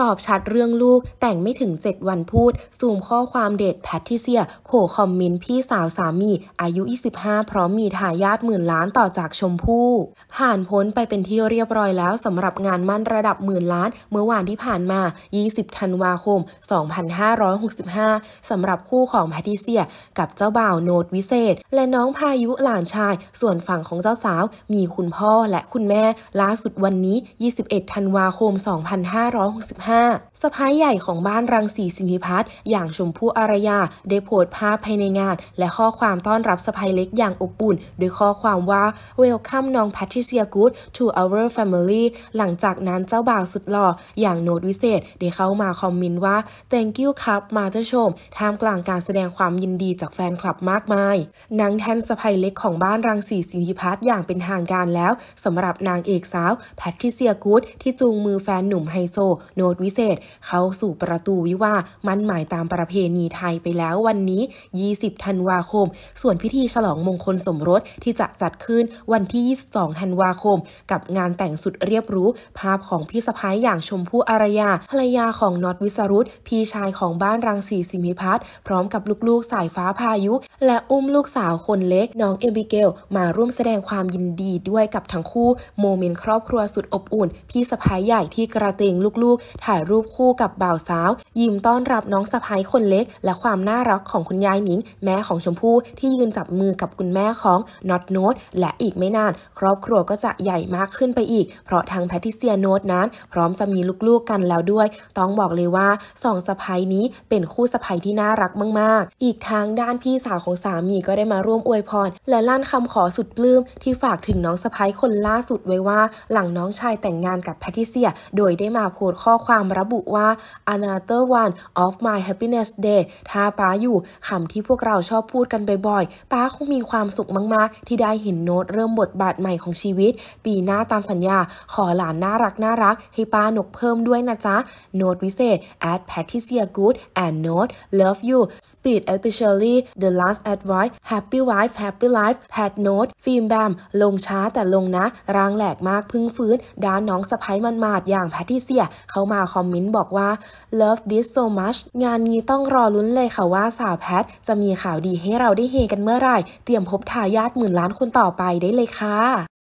ตอบชัดเรื่องลูกแต่งไม่ถึง 7 วันพูด ซูมข้อความเดทแพทิเซียโผล่คอมเมนต์พี่สาวสามี อายุ 25 พร้อมมีทายาทหมื่นล้านต่อจากชมพู่ผ่านพ้นไปเป็นที่เรียบร้อยแล้วสำหรับงานมั่นระดับหมื่นล้าน เมื่อวานที่ผ่านมา 20ธันวาคม 2565สำหรับคู่ของแพทิเซีย กับเจ้าบ่าวโนดวิเศษ และน้องพายุหลานชาย ส่วนฝั่งของเจ้าสาว มีคุณพ่อและคุณแม่ล่าสุดวันนี้ 21ธันวาคม 2565 2565สะพ้ายใหญ่ของบ้านรังสีสินิพัฒน์อย่างชมพู่อารยา ได้โพสต์ภาพภายในงาน และข้อความต้อนรับสะพ้ายเล็กอย่างอบอุ่น ด้วยข้อความว่า Welcome น้องแพทริเซียกูด to our family หลังจากนั้นเจ้าบ่าวสุดหล่อ อย่างโนดวิเศษ ได้เข้ามาคอมเมนต์ว่า Thank you ครับ มาเตอร์ชม ท่ามกลางการแสดงความยินดีจากแฟนคลับมากมาย นางแทนสะพ้ายเล็กของบ้านรังสีสินิพัฒน์อย่างเป็นทางการแล้วสำหรับนางเอกสาวแพทริเซียกูดที่จูงมือแฟนหนุ่มไฮโซโนสวิเศษ เข้าสู่ประตูวิวามั่นหมายตามประเพณีไทยไปแล้ววันนี้ 20 ธันวาคม ส่วนพิธีฉลองมงคลสมรสที่จะจัดขึ้นวันที่ 22 ธันวาคม กับงานแต่งสุดเรียบรู้ ภาพของพี่สะพ้ายอย่างชมพู่อารยา ภรรยาของน็อตวิสรุตพี่ชายของบ้านรังสีสิมิพัฒน์พร้อมกับลูกๆ สายฟ้าพายุ และอุ้มลูกสาวคนเล็กน้องเอบิเกล มาร่วมแสดงความยินดีด้วยกับทั้งคู่ โมเมนต์ครอบครัวสุดอบอุ่น พี่สะพ้ายใหญ่ที่กระเตงลูกๆถ่ายรูปคู่กับบ่าวสาว ยิ้มต้อนรับน้องสะพ้ายคนเล็ก และความน่ารักของคุณยายนิง แม่ของชมพู่ ที่ยืนจับมือกับคุณแม่ของน็อตโนตและอีกไม่นาน ครอบครัวก็จะใหญ่มากขึ้นไปอีก เพราะทางแพทิเซียโนตนั้น พร้อมจะมีลูกๆกันแล้วด้วย ต้องบอกเลยว่าสองสะพ้ายนี้เป็นคู่สะพ้ายที่น่ารักมาก ๆ อีกทางด้านพี่สาวของสามีก็ได้มาร่วมอวยพร และลั่นคำขอสุดปลื้มที่ฝากถึงน้องสะพ้ายคนล่าสุดไว้ว่าหลังน้องชายแต่งงานกับแพทิเซีย โดยได้มาโพสต์ข้อความความระบุว่า another one of my happiness day ถ้าป้าอยู่คำที่พวกเราชอบพูดกันบ่อยๆป้าคงมีความสุขมากๆ ที่ได้เห็นโน้ตเริ่มบทบาทใหม่ของชีวิต ปีหน้าตามสัญญา ขอหลานน่ารักน่ารักให้ป้านกเพิ่มด้วยนะจ๊ะ โน้ตวิเศษ at patricia good and note love you speed especially the last advice happy wife happy life pat note ฟิล์มแบมลงช้าแต่ลงนะร่างแหลกมากพึ่งฟื้นด้านน้องสะพ้ายมันมาดอย่างแพทิเซียเข้ามาคอมเมนต์บอกว่า love this so much งานนี้ต้องรอลุ้นเลยค่ะว่าสาวแพท จะมีข่าวดีให้เราได้เฮกันเมื่อไหร่ เตรียมพบทายาทหมื่นล้านคนต่อไปได้เลยค่ะ